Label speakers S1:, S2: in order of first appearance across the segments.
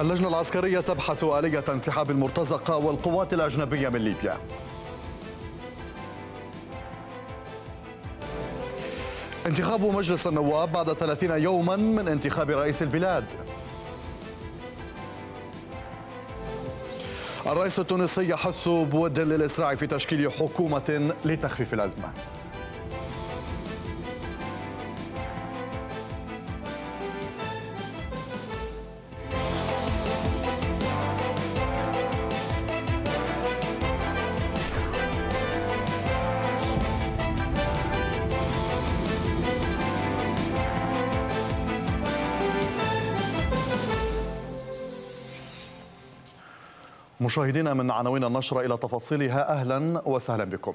S1: اللجنة العسكرية تبحث آلية انسحاب المرتزقة والقوات الأجنبية من ليبيا انتخاب مجلس النواب بعد 30 يوما من انتخاب رئيس البلاد الرئيس التونسي يحث بود للإسراع في تشكيل حكومة لتخفيف الأزمة مشاهدينا من عناوين النشرة إلى تفاصيلها أهلا وسهلا بكم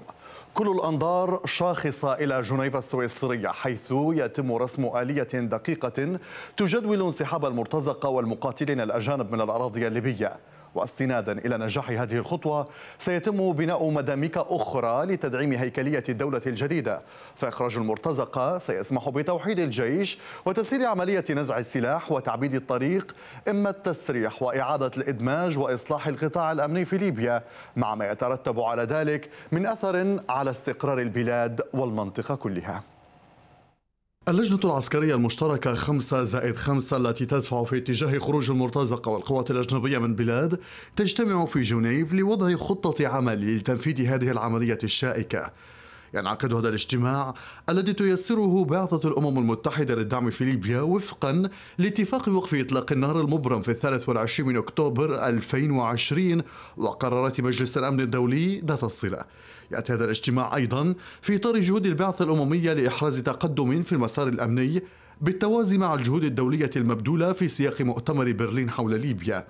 S1: كل الأنظار شاخصة إلى جنيف السويسرية حيث يتم رسم آلية دقيقة تجدول انسحاب المرتزقة والمقاتلين الأجانب من الأراضي الليبية واستنادا إلى نجاح هذه الخطوة سيتم بناء مداميك أخرى لتدعيم هيكلية الدولة الجديدة فإخراج المرتزقة سيسمح بتوحيد الجيش وتسهيل عملية نزع السلاح وتعبيد الطريق إما التسريح وإعادة الإدماج وإصلاح القطاع الأمني في ليبيا مع ما يترتب على ذلك من أثر على استقرار البلاد والمنطقة كلها اللجنة العسكرية المشتركة 5 زائد 5 التي تدفع في اتجاه خروج المرتزقة والقوات الأجنبية من بلاد تجتمع في جنيف لوضع خطة عمل لتنفيذ هذه العملية الشائكة ينعقد هذا الاجتماع الذي تيسره بعثة الأمم المتحدة للدعم في ليبيا وفقا لاتفاق وقف إطلاق النار المبرم في 23 من أكتوبر 2020 وقرارات مجلس الأمن الدولي ذات الصلة يأتي هذا الاجتماع أيضا في إطار جهود البعثة الأممية لإحراز تقدم في المسار الأمني بالتوازي مع الجهود الدولية المبذولة في سياق مؤتمر برلين حول ليبيا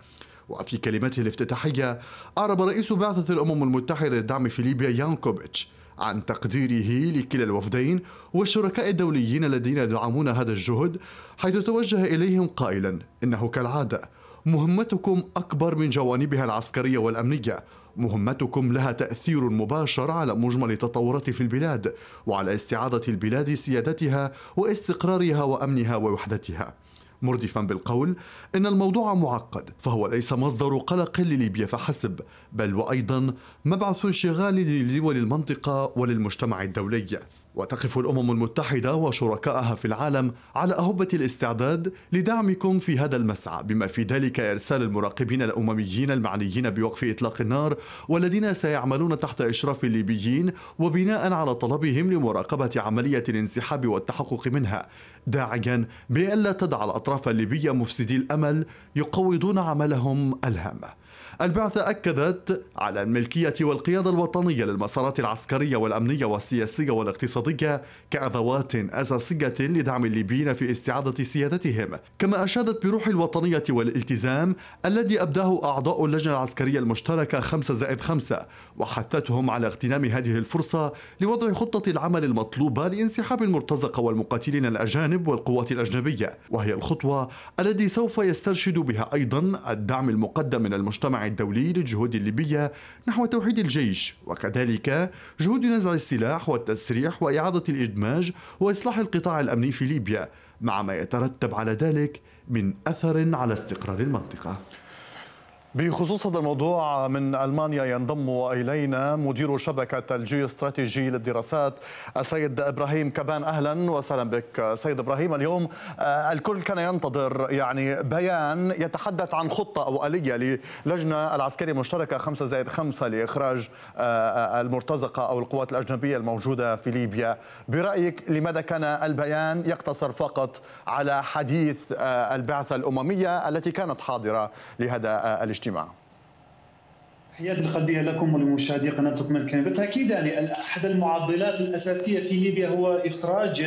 S1: وفي كلمته الافتتاحية أعرب رئيس بعثة الأمم المتحدة للدعم في ليبيا يانكوفيتش عن تقديره لكلا الوفدين والشركاء الدوليين الذين يدعمون هذا الجهد حيث توجه إليهم قائلا إنه كالعادة مهمتكم أكبر من جوانبها العسكرية والأمنية مهمتكم لها تأثير مباشر على مجمل التطورات في البلاد وعلى استعادة البلاد سيادتها واستقرارها وأمنها ووحدتها مردفا بالقول ان الموضوع معقد فهو ليس مصدر قلق لليبيا فحسب بل وايضا مبعث انشغال لدول المنطقه وللمجتمع الدولي وتقف الامم المتحده وشركائها في العالم على اهبه الاستعداد لدعمكم في هذا المسعى بما في ذلك ارسال المراقبين الامميين المعنيين بوقف اطلاق النار والذين سيعملون تحت اشراف الليبيين وبناء على طلبهم لمراقبه عمليه الانسحاب والتحقق منها داعيا بان لا تدع الاطراف الليبيه مفسدي الامل يقوضون عملهم الهامه البعثة أكدت على الملكية والقيادة الوطنية للمسارات العسكرية والأمنية والسياسية والاقتصادية كأدوات أساسية لدعم الليبيين في استعادة سيادتهم كما أشادت بروح الوطنية والالتزام الذي أبداه أعضاء اللجنة العسكرية المشتركة 5 زائد 5 وحثتهم على اغتنام هذه الفرصة لوضع خطة العمل المطلوبة لانسحاب المرتزقة والمقاتلين الأجانب والقوات الأجنبية وهي الخطوة التي سوف يسترشد بها أيضا الدعم المقدم من المشتركة المجتمع الدولي للجهود الليبية نحو توحيد الجيش وكذلك جهود نزع السلاح والتسريح وإعادة الإدماج وإصلاح القطاع الأمني في ليبيا مع ما يترتب على ذلك من أثر على استقرار المنطقة بخصوص هذا الموضوع من المانيا ينضم الينا مدير شبكه الجيو استراتيجي للدراسات السيد ابراهيم كبان اهلا وسهلا بك سيد ابراهيم اليوم آه، الكل كان ينتظر يعني بيان يتحدث عن خطه او اليه للجنه العسكريه المشتركه 5 زائد 5 لاخراج آه، المرتزقه او القوات الاجنبيه الموجوده في ليبيا برايك لماذا كان البيان يقتصر فقط على حديث آه، البعثه الامميه التي كانت حاضره لهذا الاجتماع 죽지 마. حياتي القلبيه
S2: لكم ولمشاهدي قناتكم الكريم بالتاكيد يعني احد المعضلات الاساسيه في ليبيا هو اخراج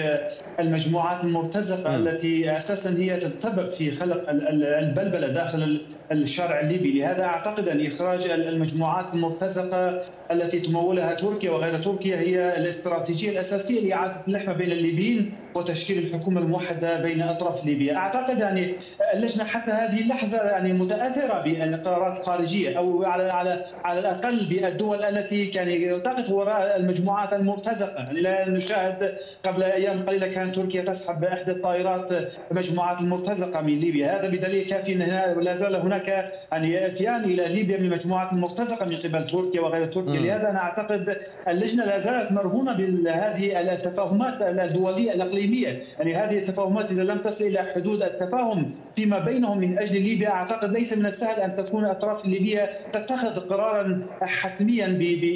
S2: المجموعات المرتزقه م. نعم. التي اساسا هي تتسبب في خلق البلبله داخل الشارع الليبي، لهذا اعتقد ان اخراج المجموعات المرتزقه التي تمولها تركيا وغير تركيا هي الاستراتيجيه الاساسيه لاعاده اللحمه بين الليبيين وتشكيل الحكومه الموحده بين اطراف ليبيا، اعتقد يعني اللجنه حتى هذه اللحظه يعني متاثره بالقرارات الخارجيه او على على على الاقل بالدول التي يعني تقف وراء المجموعات المرتزقه يعني لا نشاهد قبل ايام قليله كانت تركيا تسحب احدى الطائرات مجموعات المرتزقه من ليبيا هذا بدليل كافي ان لا زال هناك يعني اتيان الى ليبيا من مجموعات مرتزقه من قبل تركيا وغير تركيا لهذا انا اعتقد اللجنه لا زالت مرهونه بهذه التفاهمات الدوليه الاقليميه يعني هذه التفاهمات اذا لم تصل الى حدود التفاهم فيما بينهم من اجل ليبيا اعتقد ليس من السهل ان تكون الاطراف الليبيه تتخذ قرارا حتميا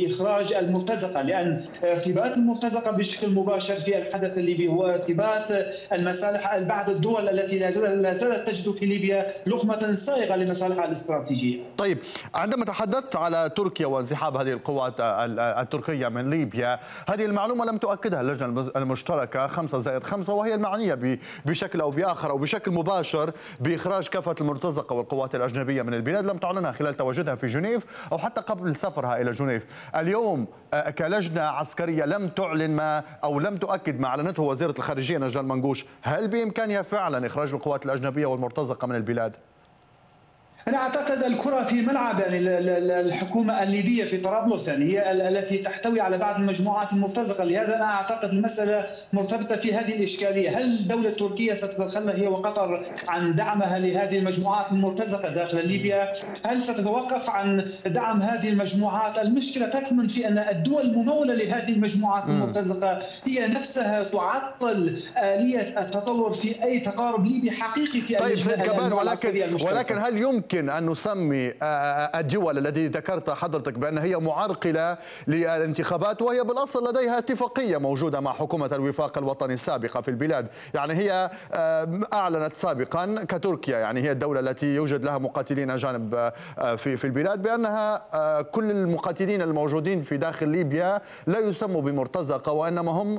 S2: باخراج المرتزقه لان ارتباط المرتزقه بشكل مباشر في الحدث الليبي هو ارتباط المصالح بعض الدول التي لا زالت تجد في
S1: ليبيا لقمه صائغه لمصالحها الاستراتيجيه. طيب عندما تحدثت على تركيا وانسحاب هذه القوات التركيه من ليبيا، هذه المعلومه لم تؤكدها اللجنه المشتركه 5 زائد 5 وهي المعنيه بشكل او باخر او بشكل مباشر باخراج كافه المرتزقه والقوات الاجنبيه من البلاد لم تعلنها خلال تواجدها في جنيف أو حتى قبل سفرها إلى جنيف اليوم آه، كلجنة عسكرية لم تعلن ما أو لم تؤكد ما أعلنته وزيرة الخارجية نجلان منقوش هل بإمكانها فعلا إخراج القوات الأجنبية والمرتزقة من البلاد؟
S2: أنا أعتقد الكرة في ملعب يعني الحكومة الليبية في طرابلس يعني هي التي تحتوي على بعض المجموعات المرتزقة لهذا أنا أعتقد المسألة مرتبطة في هذه الإشكالية هل الدولة التركية ستتخلى هي وقطر عن دعمها لهذه المجموعات المرتزقة داخل ليبيا هل ستتوقف عن دعم هذه المجموعات المشكلة تكمن في أن الدول الممولة لهذه المجموعات المرتزقة هي نفسها تعطل آلية التطور في أي تقارب ليبي حقيقي في طيب ولكن, ولكن
S1: هل يمكن يمكن أن نسمي آه، آه، آه، الدول التي ذكرتها حضرتك بأن هي معرقلة للانتخابات وهي بالأصل لديها اتفاقية موجودة مع حكومة الوفاق الوطني السابقة في البلاد يعني هي أعلنت سابقا كتركيا يعني هي الدولة التي يوجد لها مقاتلين أجانب في في البلاد بأنها كل المقاتلين الموجودين في داخل ليبيا لا يسموا بمرتزقة وإنما هم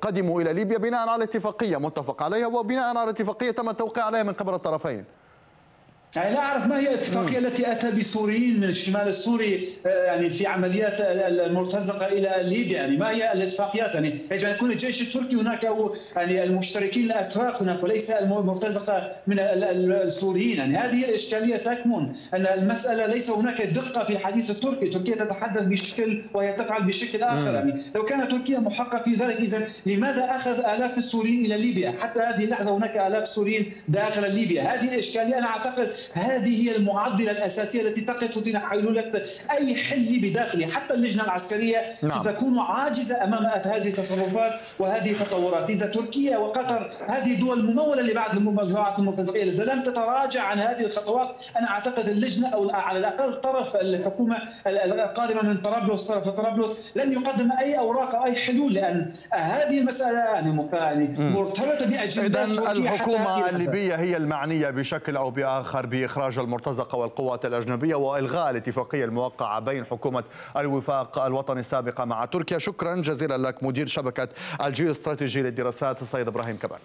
S1: قدموا إلى ليبيا بناء على اتفاقية متفق عليها وبناء على اتفاقية تم التوقيع عليها من قبل الطرفين
S2: يعني لا أعرف ما هي الاتفاقية التي أتى بسوريين من الشمال السوري آه، يعني في عمليات المرتزقة إلى ليبيا يعني ما هي الاتفاقيات يعني يجب أن يكون الجيش التركي هناك أو يعني المشتركين الأتراك هناك وليس المرتزقة من السوريين يعني هذه الإشكالية تكمن أن المسألة ليس هناك دقة في الحديث التركي تركيا تتحدث بشكل وهي تفعل بشكل آخر يعني لو كانت تركيا محقة في ذلك إذا لماذا أخذ آلاف السوريين إلى ليبيا حتى هذه اللحظة هناك آلاف سوريين داخل ليبيا هذه الإشكالية أنا أعتقد هذه هي المعضله الاساسيه التي تقف دون حلول اي حل بداخله حتى اللجنه العسكريه نعم. ستكون عاجزه امام هذه التصرفات وهذه التطورات اذا تركيا وقطر هذه دول مموله لبعض المجموعات المتزقيه اذا لم تتراجع عن هذه الخطوات انا اعتقد اللجنه او على الاقل طرف الحكومه القادمه من طرابلس طرف طرابلس لن يقدم اي اوراق او اي حلول لان هذه المساله يعني مرتبطه باجنده اذا الحكومه الليبيه
S1: هي المعنيه بشكل او باخر بإخراج المرتزقة والقوات الأجنبية وإلغاء الاتفاقية الموقعة بين حكومة الوفاق الوطني السابقة مع تركيا شكرا جزيلا لك مدير شبكة الجيوستراتيجي للدراسات السيد إبراهيم كبان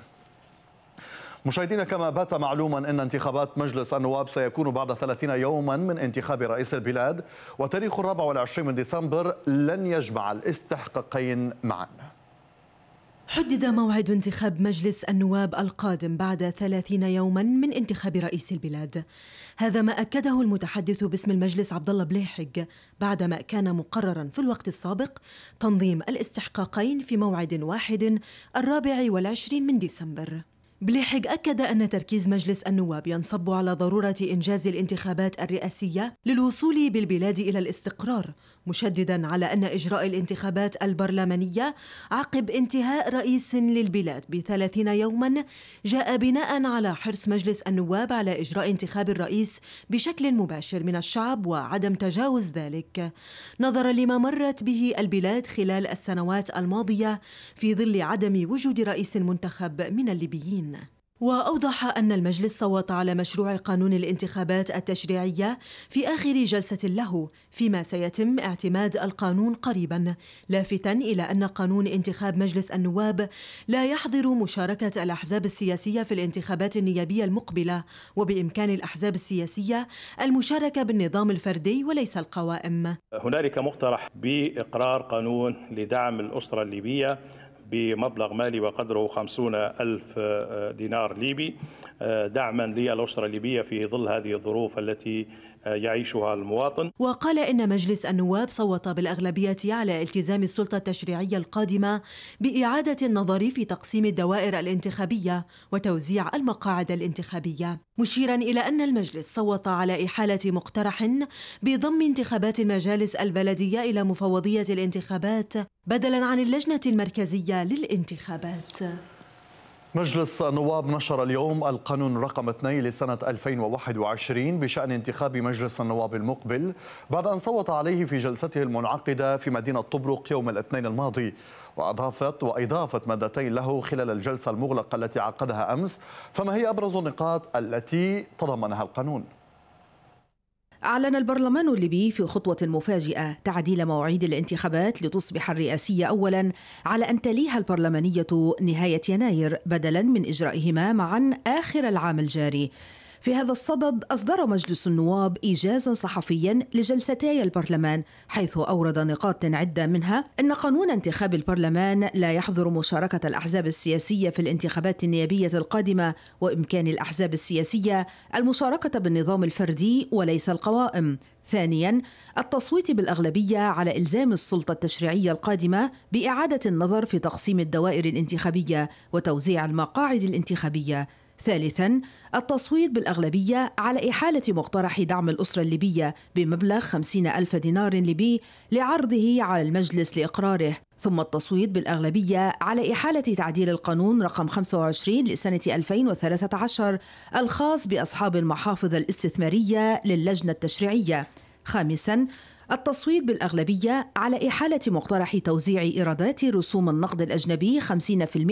S1: مشاهدينا كما بات معلوما ان انتخابات مجلس النواب سيكون بعد 30 يوما من انتخاب رئيس البلاد وتاريخ الرابع والعشرين من ديسمبر لن يجمع الاستحقاقين معا
S3: حدد موعد انتخاب مجلس النواب القادم بعد 30 يوما من انتخاب رئيس البلاد هذا ما أكده المتحدث باسم المجلس عبد الله بليحق بعدما كان مقررا في الوقت السابق تنظيم الاستحقاقين في موعد واحد الرابع والعشرين من ديسمبر بليحق أكد أن تركيز مجلس النواب ينصب على ضرورة إنجاز الانتخابات الرئاسية للوصول بالبلاد إلى الاستقرار مشددا على أن إجراء الانتخابات البرلمانية عقب انتهاء رئيس للبلاد بثلاثين يوما جاء بناء على حرص مجلس النواب على إجراء انتخاب الرئيس بشكل مباشر من الشعب وعدم تجاوز ذلك نظرا لما مرت به البلاد خلال السنوات الماضية في ظل عدم وجود رئيس منتخب من الليبيين وأوضح أن المجلس صوت على مشروع قانون الانتخابات التشريعية في آخر جلسة له فيما سيتم اعتماد القانون قريبا لافتا إلى أن قانون انتخاب مجلس النواب لا يحظر مشاركة الأحزاب السياسية في الانتخابات النيابية المقبلة وبإمكان الأحزاب السياسية المشاركة بالنظام الفردي وليس القوائم
S1: هنالك مقترح بإقرار قانون لدعم الأسرة الليبية بمبلغ مالي وقدره 50 ألف آه، دينار ليبي آه، دعما للأسرة الليبية في ظل هذه الظروف التي آه، يعيشها المواطن
S3: وقال إن مجلس النواب صوت بالأغلبية على التزام السلطة التشريعية القادمة بإعادة النظر في تقسيم الدوائر الانتخابية وتوزيع المقاعد الانتخابية مشيرا إلى أن المجلس صوت على إحالة مقترح بضم انتخابات المجالس البلدية إلى مفوضية الانتخابات بدلا عن اللجنة المركزية للانتخابات
S1: مجلس النواب نشر اليوم القانون رقم 2 لسنة 2021 بشأن انتخاب مجلس النواب المقبل بعد أن صوت عليه في جلسته المنعقدة في مدينة طبرق يوم الاثنين الماضي وأضافت وإضافت مادتين له خلال الجلسة المغلقة التي عقدها أمس فما هي أبرز النقاط التي تضمنها القانون؟
S4: أعلن البرلمان الليبي في خطوة مفاجئة تعديل مواعيد الانتخابات لتصبح الرئاسية أولا على أن تليها البرلمانية نهاية يناير بدلا من إجرائهما معا آخر العام الجاري في هذا الصدد أصدر مجلس النواب إيجازا صحفيا لجلستي البرلمان حيث أورد نقاط عدة منها أن قانون انتخاب البرلمان لا يحظر مشاركة الأحزاب السياسية في الانتخابات النيابية القادمة وإمكان الأحزاب السياسية المشاركة بالنظام الفردي وليس القوائم ثانيا التصويت بالاغلبيه على الزام السلطه التشريعيه القادمه باعاده النظر في تقسيم الدوائر الانتخابيه وتوزيع المقاعد الانتخابيه ثالثا التصويت بالأغلبية على إحالة مقترح دعم الأسرة الليبية بمبلغ 50 ألف دينار ليبي لعرضه على المجلس لإقراره ثم التصويت بالأغلبية على إحالة تعديل القانون رقم 25 لسنة 2013 الخاص بأصحاب المحافظ الاستثمارية للجنة التشريعية خامسا التصويت بالأغلبية على إحالة مقترح توزيع إيرادات رسوم النقد الأجنبي 50%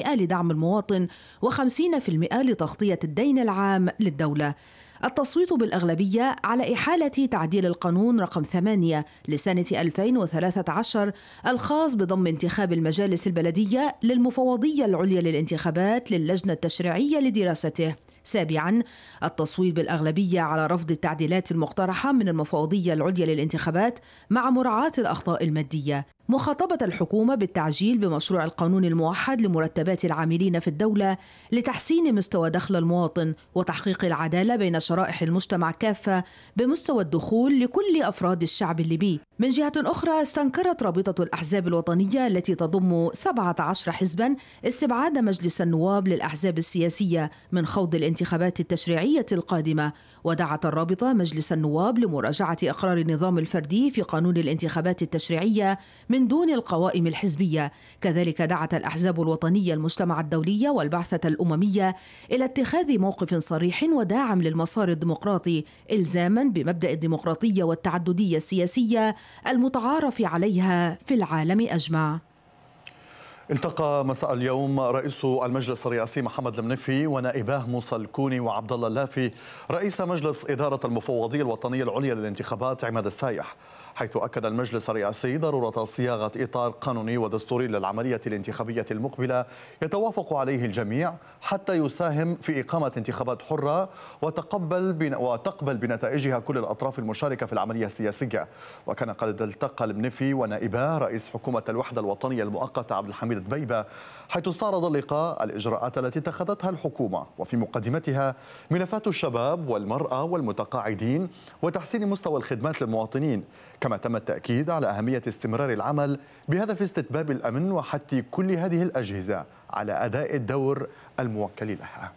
S4: لدعم المواطن و50% لتغطية الدين العام للدولة التصويت بالأغلبية على إحالة تعديل القانون رقم 8 لسنة 2013 الخاص بضم انتخاب المجالس البلدية للمفوضية العليا للانتخابات للجنة التشريعية لدراسته سابعا التصويت بالأغلبية على رفض التعديلات المقترحة من المفوضية العليا للانتخابات مع مراعاة الأخطاء المادية مخاطبة الحكومة بالتعجيل بمشروع القانون الموحد لمرتبات العاملين في الدولة لتحسين مستوى دخل المواطن وتحقيق العدالة بين شرائح المجتمع كافة بمستوى الدخول لكل أفراد الشعب الليبي من جهة أخرى استنكرت رابطة الأحزاب الوطنية التي تضم 17 حزبا استبعاد مجلس النواب للأحزاب السياسية من خوض الانتخابات التشريعية القادمة ودعت الرابطة مجلس النواب لمراجعة إقرار النظام الفردي في قانون الانتخابات التشريعية من من دون القوائم الحزبية كذلك دعت الأحزاب الوطنية المجتمع الدولي والبعثة الأممية إلى اتخاذ موقف صريح وداعم للمسار الديمقراطي إلزاما بمبدأ الديمقراطية والتعددية السياسية المتعارف عليها في العالم أجمع
S1: التقى مساء اليوم رئيس المجلس الرئاسي محمد المنفي ونائباه موسى الكوني وعبد الله اللافي رئيس مجلس إدارة المفوضية الوطنية العليا للانتخابات عماد السايح حيث أكد المجلس الرئاسي ضرورة صياغة إطار قانوني ودستوري للعملية الانتخابية المقبلة يتوافق عليه الجميع حتى يساهم في إقامة انتخابات حرة وتقبل وتقبل بنتائجها كل الأطراف المشاركة في العملية السياسية وكان قد التقى المنفي ونائباه رئيس حكومة الوحدة الوطنية المؤقتة عبد الحميد من دبيبة حيث استعرض اللقاء الإجراءات التي اتخذتها الحكومة وفي مقدمتها ملفات الشباب والمرأة والمتقاعدين وتحسين مستوى الخدمات للمواطنين كما تم التأكيد على أهمية استمرار العمل بهدف استتباب الأمن وحث كل هذه الأجهزة على أداء الدور الموكل لها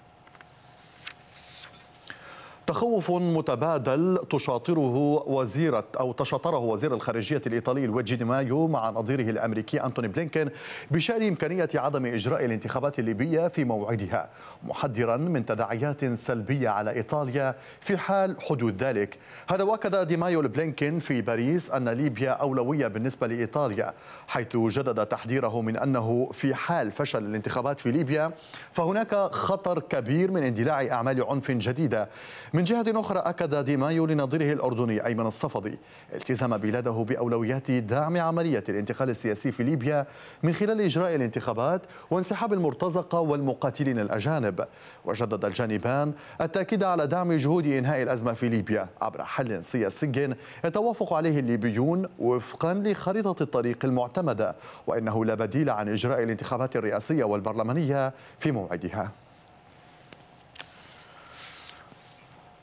S1: تخوف متبادل تشاطره وزيرة أو تشاطره وزير الخارجية الإيطالي لويجي دي مايو مع نظيره الأمريكي أنتوني بلينكين بشأن إمكانية عدم إجراء الانتخابات الليبية في موعدها محذرا من تداعيات سلبية على إيطاليا في حال حدوث ذلك هذا وأكد دي مايو لبلينكن في باريس أن ليبيا أولوية بالنسبة لإيطاليا حيث جدد تحذيره من أنه في حال فشل الانتخابات في ليبيا فهناك خطر كبير من اندلاع أعمال عنف جديدة من من جهة أخرى أكد ديمايو لنظيره الأردني أيمن الصفدي التزام بلاده بأولويات دعم عملية الانتقال السياسي في ليبيا من خلال إجراء الانتخابات وانسحاب المرتزقة والمقاتلين الأجانب وجدد الجانبان التأكيد على دعم جهود إنهاء الأزمة في ليبيا عبر حل سياسي يتوافق عليه الليبيون وفقا لخريطة الطريق المعتمدة وإنه لا بديل عن إجراء الانتخابات الرئاسية والبرلمانية في موعدها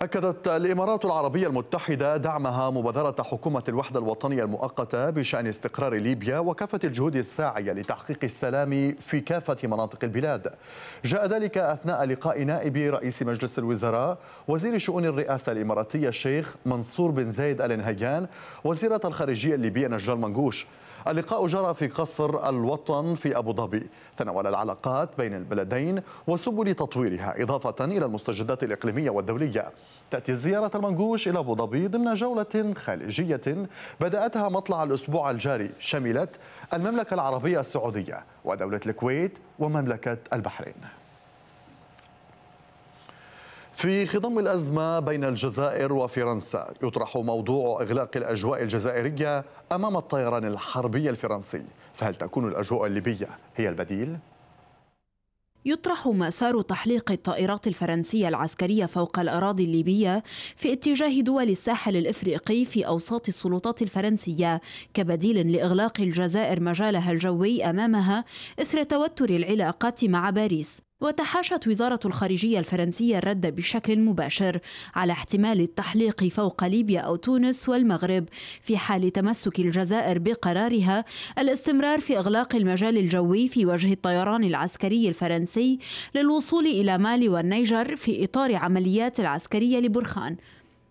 S1: أكدت الإمارات العربية المتحدة دعمها مبادرة حكومة الوحدة الوطنية المؤقتة بشأن استقرار ليبيا وكافة الجهود الساعية لتحقيق السلام في كافة مناطق البلاد. جاء ذلك أثناء لقاء نائب رئيس مجلس الوزراء وزير شؤون الرئاسة الإماراتية الشيخ منصور بن زايد آل نهيان وزيرة الخارجية الليبية نجلاء منقوش اللقاء جرى في قصر الوطن في أبو ظبي تناول العلاقات بين البلدين وسبل تطويرها إضافة إلى المستجدات الإقليمية والدولية تأتي زيارة المنقوش إلى أبو ظبي ضمن جولة خليجية بدأتها مطلع الأسبوع الجاري شملت المملكة العربية السعودية ودولة الكويت ومملكة البحرين في خضم الأزمة بين الجزائر وفرنسا يطرح موضوع إغلاق الأجواء الجزائرية أمام الطيران الحربي الفرنسي فهل تكون الأجواء الليبية هي البديل؟
S5: يطرح مسار تحليق الطائرات الفرنسية العسكرية فوق الأراضي الليبية في اتجاه دول الساحل الإفريقي في أوساط السلطات الفرنسية كبديل لإغلاق الجزائر مجالها الجوي أمامها إثر توتر العلاقات مع باريس وتحاشت وزارة الخارجية الفرنسية الرد بشكل مباشر على احتمال التحليق فوق ليبيا أو تونس والمغرب في حال تمسك الجزائر بقرارها الاستمرار في إغلاق المجال الجوي في وجه الطيران العسكري الفرنسي للوصول إلى مالي والنيجر في إطار عمليات العسكرية لبرخان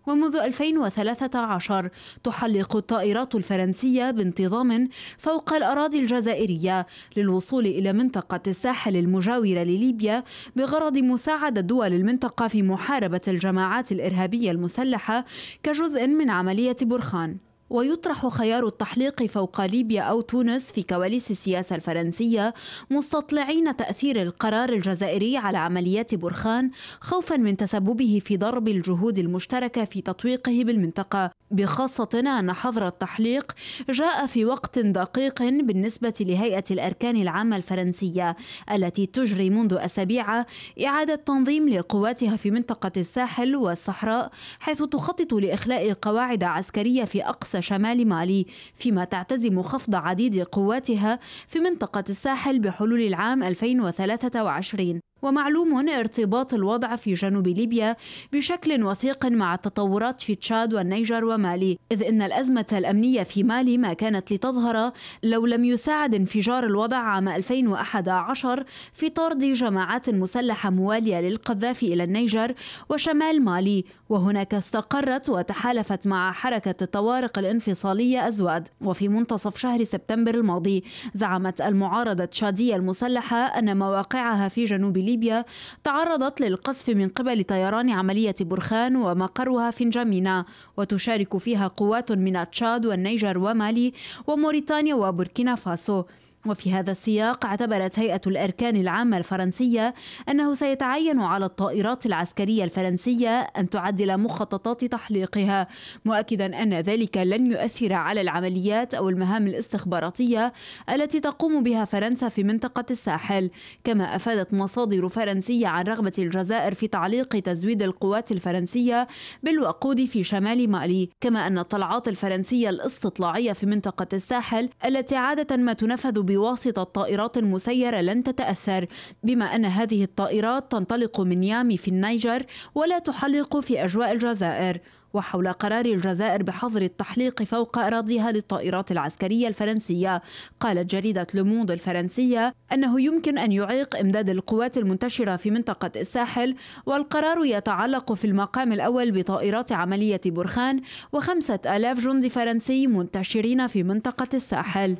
S5: ومنذ 2013 تحلق الطائرات الفرنسية بانتظام فوق الأراضي الجزائرية للوصول إلى منطقة الساحل المجاورة لليبيا بغرض مساعدة دول المنطقة في محاربة الجماعات الإرهابية المسلحة كجزء من عملية برخان ويطرح خيار التحليق فوق ليبيا أو تونس في كواليس السياسة الفرنسية مستطلعين تأثير القرار الجزائري على عمليات برخان خوفا من تسببه في ضرب الجهود المشتركة في تطويقه بالمنطقة بخاصة أن حظر التحليق جاء في وقت دقيق بالنسبة لهيئة الأركان العامة الفرنسية التي تجري منذ أسابيع إعادة تنظيم لقواتها في منطقة الساحل والصحراء حيث تخطط لإخلاء قواعد عسكرية في أقصى شمال مالي فيما تعتزم خفض عديد قواتها في منطقة الساحل بحلول العام 2023 ومعلوم ارتباط الوضع في جنوب ليبيا بشكل وثيق مع التطورات في تشاد والنيجر ومالي إذ إن الأزمة الأمنية في مالي ما كانت لتظهر لو لم يساعد انفجار الوضع عام 2011 في طرد جماعات مسلحة موالية للقذافي إلى النيجر وشمال مالي وهناك استقرت وتحالفت مع حركة الطوارق الانفصالية أزواد وفي منتصف شهر سبتمبر الماضي زعمت المعارضة التشادية المسلحة أن مواقعها في جنوب ليبيا تعرضت للقصف من قبل طيران عملية برخان ومقرها في نجامينا وتشارك فيها قوات من تشاد والنيجر ومالي وموريتانيا وبوركينا فاسو وفي هذا السياق اعتبرت هيئة الأركان العامة الفرنسية أنه سيتعين على الطائرات العسكرية الفرنسية أن تعدل مخططات تحليقها مؤكدا أن ذلك لن يؤثر على العمليات أو المهام الاستخباراتية التي تقوم بها فرنسا في منطقة الساحل كما أفادت مصادر فرنسية عن رغبة الجزائر في تعليق تزويد القوات الفرنسية بالوقود في شمال مالي كما أن الطلعات الفرنسية الاستطلاعية في منطقة الساحل التي عادة ما تنفذ بواسطة الطائرات المسيرة لن تتأثر بما أن هذه الطائرات تنطلق من يامي في النيجر ولا تحلق في أجواء الجزائر وحول قرار الجزائر بحظر التحليق فوق أراضيها للطائرات العسكرية الفرنسية قالت جريدة لوموند الفرنسية أنه يمكن أن يعيق إمداد القوات المنتشرة في منطقة الساحل والقرار يتعلق في المقام الأول بطائرات عملية برخان وخمسة آلاف جندي فرنسي منتشرين في منطقة الساحل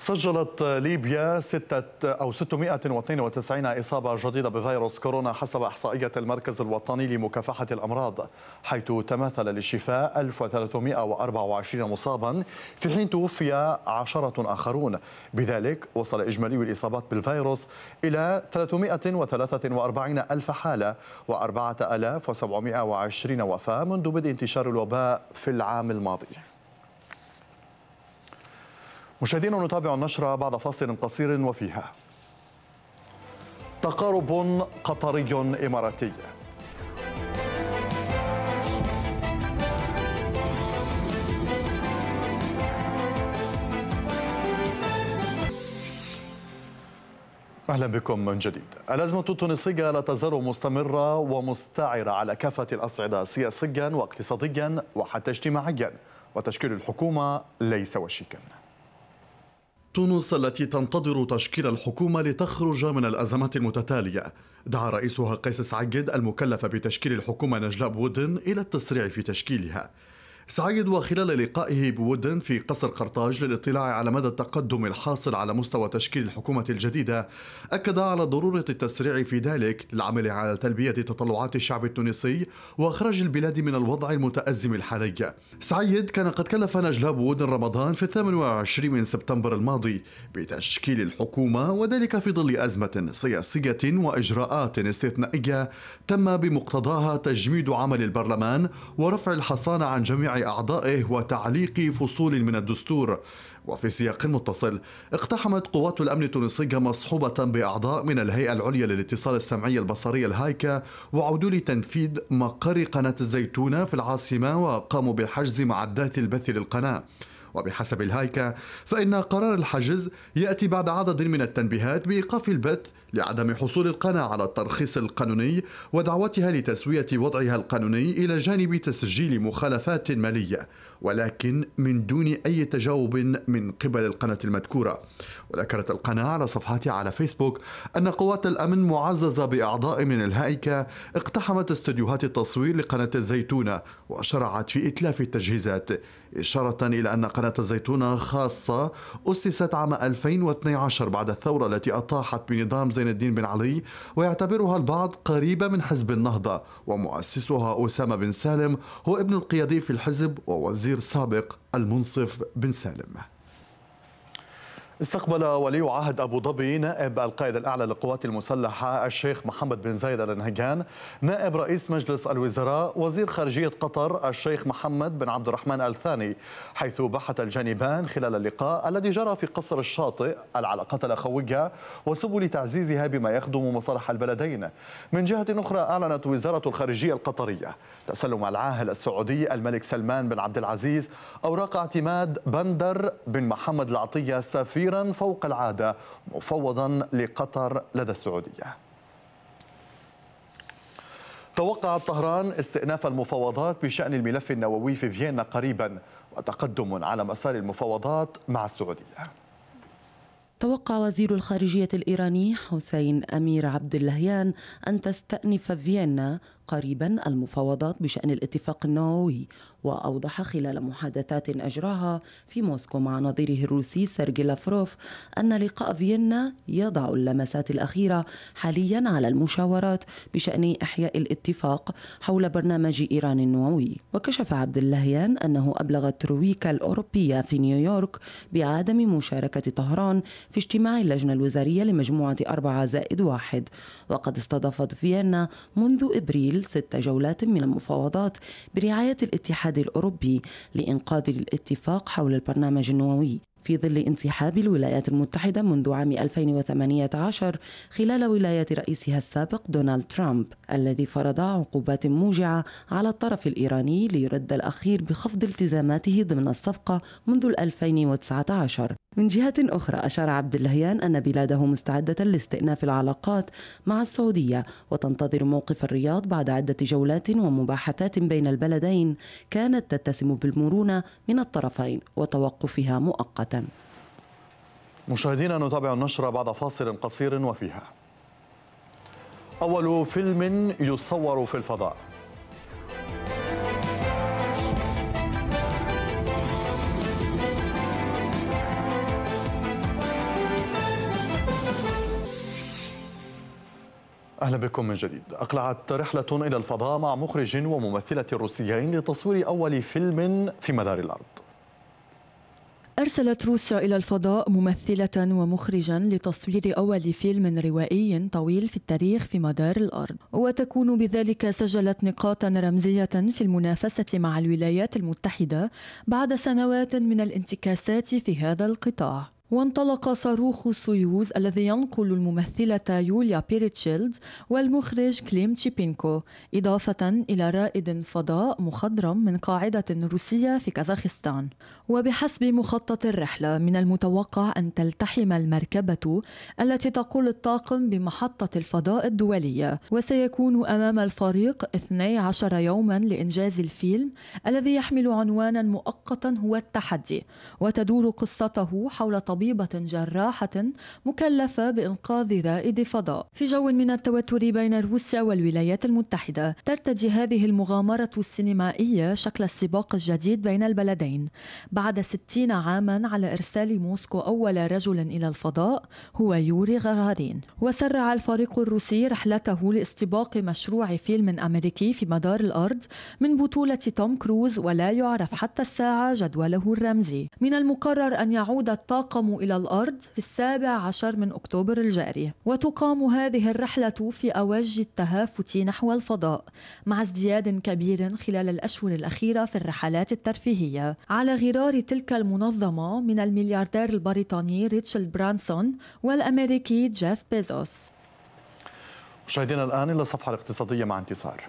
S1: سجلت ليبيا ستة أو 692 إصابة جديدة بفيروس كورونا حسب إحصائية المركز الوطني لمكافحة الأمراض حيث تماثل للشفاء 1324 مصابا في حين توفي عشرة آخرون بذلك وصل إجمالي الإصابات بالفيروس إلى 343 ألف حالة و4720 وفاة منذ بدء انتشار الوباء في العام الماضي مشاهدينا نتابع النشرة بعد فاصل قصير وفيها تقارب قطري إماراتي اهلا بكم من جديد. الازمه التونسيه لا تزال مستمره ومستعره على كافه الاصعده سياسيا واقتصاديا وحتى اجتماعيا وتشكيل الحكومه ليس وشيكا. تونس التي تنتظر تشكيل الحكومة لتخرج من الأزمات المتتالية دعا رئيسها قيس سعيد المكلف بتشكيل الحكومة نجلاء بودن إلى التسريع في تشكيلها سعيد وخلال لقائه بودن في قصر قرطاج للاطلاع على مدى التقدم الحاصل على مستوى تشكيل الحكومة الجديدة أكد على ضرورة التسريع في ذلك للعمل على تلبية تطلعات الشعب التونسي وإخراج البلاد من الوضع المتأزم الحالي سعيد كان قد كلف نجلاء بودن رمضان في 28 من سبتمبر الماضي بتشكيل الحكومة وذلك في ظل أزمة سياسية وإجراءات استثنائية تم بمقتضاها تجميد عمل البرلمان ورفع الحصانة عن جميع أعضائه وتعليق فصول من الدستور وفي سياق متصل اقتحمت قوات الأمن التونسية مصحوبة بأعضاء من الهيئة العليا للاتصال السمعي البصري الهايكا وعودوا لتنفيذ مقر قناة الزيتونة في العاصمة وقاموا بحجز معدات البث للقناة وبحسب الهايكا فإن قرار الحجز يأتي بعد عدد من التنبيهات بإيقاف البث لعدم حصول القناة على الترخيص القانوني ودعوتها لتسوية وضعها القانوني إلى جانب تسجيل مخالفات مالية ولكن من دون أي تجاوب من قبل القناة المذكورة وذكرت القناة على صفحتها على فيسبوك أن قوات الأمن معززة بأعضاء من الهائكة اقتحمت استديوهات التصوير لقناة الزيتونة وشرعت في إتلاف التجهيزات إشارة إلى أن قناة الزيتونة خاصة أسست عام 2012 بعد الثورة التي أطاحت بنظام زين الدين بن علي ويعتبرها البعض قريبة من حزب النهضة ومؤسسها أسامة بن سالم هو ابن القيادي في الحزب ووزير سابق المنصف بن سالم استقبل ولي عهد أبو ظبي نائب القائد الأعلى للقوات المسلحة الشيخ محمد بن زايد آل نهيان نائب رئيس مجلس الوزراء وزير خارجية قطر الشيخ محمد بن عبد الرحمن آل ثاني حيث بحث الجانبان خلال اللقاء الذي جرى في قصر الشاطئ العلاقات الأخوية وسبل تعزيزها بما يخدم مصالح البلدين من جهة أخرى أعلنت وزارة الخارجية القطرية تسلم العاهل السعودي الملك سلمان بن عبد العزيز أوراق اعتماد بندر بن محمد العطية السفير كبيرا فوق العادة مفوضا لقطر لدى السعودية توقعت طهران استئناف المفاوضات بشأن الملف النووي في فيينا قريبا وتقدم على مسار المفاوضات مع السعودية
S6: توقع وزير الخارجية الإيراني حسين أمير عبد اللهيان أن تستأنف فيينا قريبا المفاوضات بشأن الاتفاق النووي وأوضح خلال محادثات أجراها في موسكو مع نظيره الروسي سيرجي لافروف أن لقاء فيينا يضع اللمسات الأخيرة حاليا على المشاورات بشأن إحياء الاتفاق حول برنامج إيران النووي وكشف عبد اللهيان أنه أبلغ رويكا الأوروبية في نيويورك بعدم مشاركة طهران في اجتماع اللجنة الوزارية لمجموعة أربعة زائد واحد وقد استضافت فيينا منذ إبريل ست جولات من المفاوضات برعاية الاتحاد الاتحاد الأوروبي لإنقاذ الاتفاق حول البرنامج النووي في ظل انسحاب الولايات المتحدة منذ عام 2018 خلال ولاية رئيسها السابق دونالد ترامب الذي فرض عقوبات موجعة على الطرف الإيراني ليرد الأخير بخفض التزاماته ضمن الصفقة منذ 2019 من جهة أخرى أشار عبد اللهيان أن بلاده مستعدة لاستئناف العلاقات مع السعودية وتنتظر موقف الرياض بعد عدة جولات ومباحثات بين البلدين كانت تتسم بالمرونة من الطرفين وتوقفها مؤقتا
S1: مشاهدينا نتابع النشرة بعد فاصل قصير وفيها أول فيلم يصور في الفضاء أهلا بكم من جديد أقلعت رحلة إلى الفضاء مع مخرج وممثلة روسيين لتصوير أول فيلم في مدار الأرض
S7: أرسلت روسيا إلى الفضاء ممثلة ومخرجا لتصوير أول فيلم روائي طويل في التاريخ في مدار الأرض وتكون بذلك سجلت نقاطا رمزية في المنافسة مع الولايات المتحدة بعد سنوات من الانتكاسات في هذا القطاع وانطلق صاروخ سويوز الذي ينقل الممثلة يوليا بيريتشيلد والمخرج كليم تشيبينكو إضافة إلى رائد فضاء مخضرم من قاعدة روسية في كازاخستان وبحسب مخطط الرحلة من المتوقع أن تلتحم المركبة التي تقول الطاقم بمحطة الفضاء الدولية وسيكون أمام الفريق 12 يوما لإنجاز الفيلم الذي يحمل عنوانا مؤقتا هو التحدي وتدور قصته حول طبيعة طبيبة جراحة مكلفة بإنقاذ رائد فضاء في جو من التوتر بين روسيا والولايات المتحدة ترتدي هذه المغامرة السينمائية شكل السباق الجديد بين البلدين بعد 60 عاما على إرسال موسكو أول رجل إلى الفضاء هو يوري غاغارين وسرع الفريق الروسي رحلته لاستباق مشروع فيلم أمريكي في مدار الأرض من بطولة توم كروز ولا يعرف حتى الساعة جدوله الرمزي من المقرر أن يعود الطاقم قاموا إلى الأرض في السابع عشر من أكتوبر الجاري وتقام هذه الرحلة في أوج التهافت نحو الفضاء مع ازدياد كبير خلال الأشهر الأخيرة في الرحلات الترفيهية على غرار تلك المنظمة من الملياردير البريطاني ريتشل برانسون والأمريكي جيف بيزوس
S1: مشاهدينا الآن إلى الصفحة الاقتصادية مع انتصار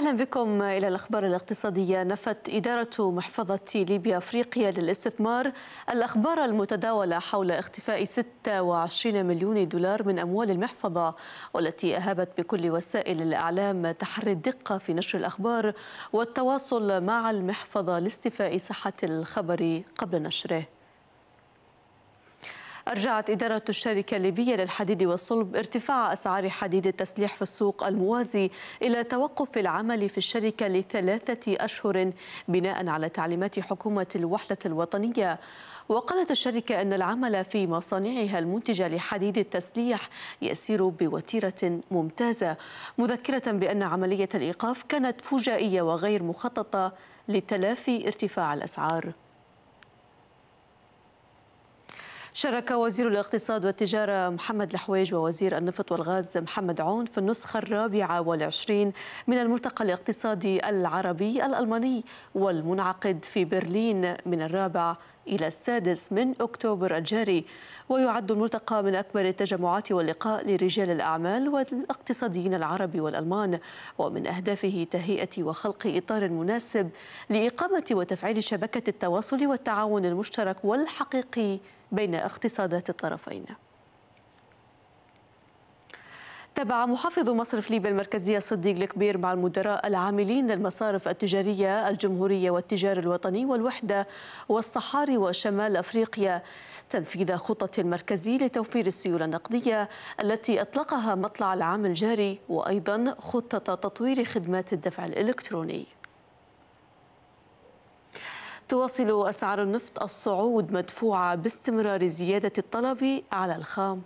S8: أهلا بكم إلى الأخبار الاقتصادية نفت إدارة محفظة ليبيا أفريقيا للاستثمار الأخبار المتداولة حول اختفاء 26 مليون دولار من أموال المحفظة والتي أهابت بكل وسائل الإعلام تحري الدقة في نشر الأخبار والتواصل مع المحفظة لاستيفاء صحة الخبر قبل نشره أرجعت إدارة الشركة الليبية للحديد والصلب ارتفاع أسعار حديد التسليح في السوق الموازي إلى توقف العمل في الشركة لثلاثة أشهر بناء على تعليمات حكومة الوحدة الوطنية وقالت الشركة أن العمل في مصانعها المنتجة لحديد التسليح يسير بوتيرة ممتازة مذكرة بأن عملية الإيقاف كانت فجائية وغير مخططة لتلافي ارتفاع الأسعار شارك وزير الاقتصاد والتجارة محمد الحويج ووزير النفط والغاز محمد عون في النسخة الرابعة والعشرين من الملتقى الاقتصادي العربي الألماني والمنعقد في برلين من الرابع إلى السادس من أكتوبر الجاري ويعد الملتقى من أكبر التجمعات واللقاء لرجال الأعمال والاقتصاديين العرب والألمان ومن أهدافه تهيئة وخلق إطار مناسب لإقامة وتفعيل شبكة التواصل والتعاون المشترك والحقيقي بين اقتصادات الطرفين تابع محافظ مصرف ليبيا المركزية صديق الكبير مع المدراء العاملين للمصارف التجارية الجمهورية والتجار الوطني والوحدة والصحاري وشمال أفريقيا تنفيذ خطة المركزي لتوفير السيولة النقدية التي أطلقها مطلع العام الجاري وأيضا خطة تطوير خدمات الدفع الإلكتروني تواصل أسعار النفط الصعود مدفوعة باستمرار زيادة الطلب على الخام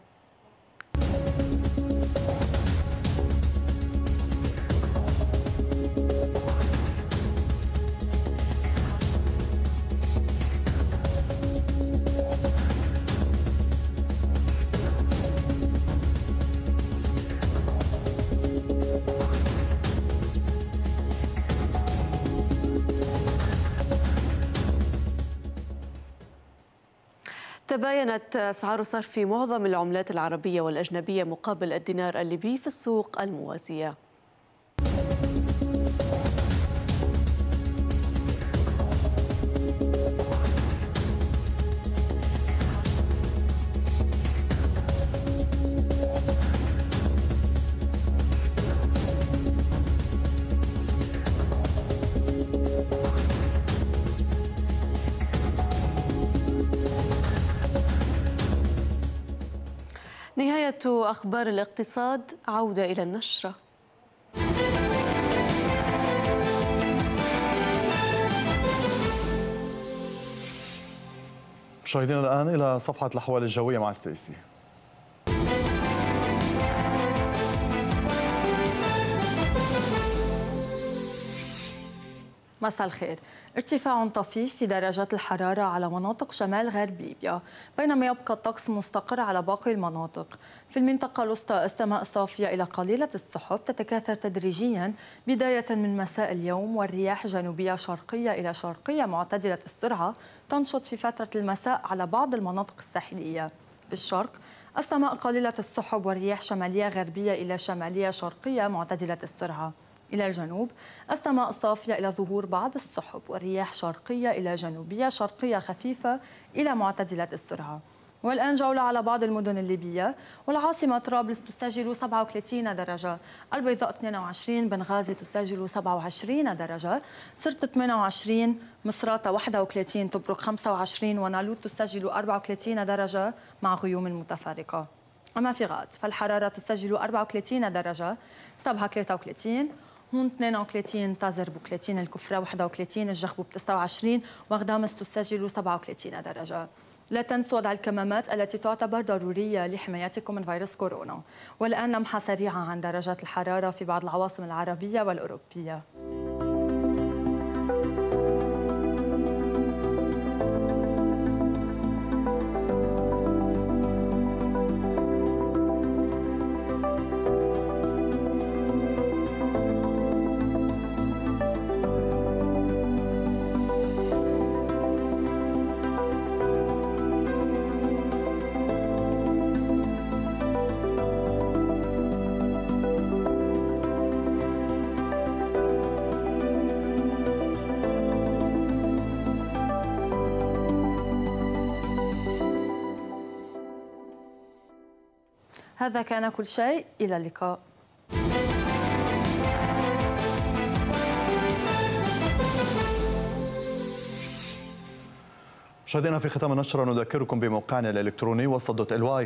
S8: تباينت أسعار صرف معظم العملات العربية والأجنبية مقابل الدينار الليبي في السوق الموازية نهاية أخبار الاقتصاد عودة إلى النشرة
S1: مشاهدينا الآن إلى صفحة الأحوال الجوية مع ستيسي
S7: مساء الخير ارتفاع طفيف في درجات الحرارة على مناطق شمال غرب ليبيا بينما يبقى الطقس مستقر على باقي المناطق في المنطقة الوسطى السماء صافية إلى قليلة السحب تتكاثر تدريجيا بداية من مساء اليوم والرياح جنوبية شرقية إلى شرقية معتدلة السرعة تنشط في فترة المساء على بعض المناطق الساحلية في الشرق السماء قليلة السحب والرياح شمالية غربية إلى شمالية شرقية معتدلة السرعة إلى الجنوب السماء صافية إلى ظهور بعض السحب والرياح شرقية إلى جنوبية شرقية خفيفة إلى معتدلة السرعة والآن جولة على بعض المدن الليبية والعاصمة طرابلس تسجل 37 درجة البيضاء 22 بنغازي تسجل 27 درجة سرت 28 مصراتة 31 تبرق 25 ونالوت تسجل 34 درجة مع غيوم متفرقة أما في غاد فالحرارة تسجل 34 درجة سبها 33 هون 32 تازر بو 30 الكفرة 31 الجخب الجخبوب 29 وغدامس تسجل 37 درجة لا تنسوا وضع الكمامات التي تعتبر ضرورية لحمايتكم من فيروس كورونا والآن لمحة سريعة عن درجات الحرارة في بعض العواصم العربية والأوروبية هذا كان كل شيء إلى اللقاء
S1: مشاهدينا في ختام النشرة نذكركم بموقعنا الإلكتروني وسط دوت ال واي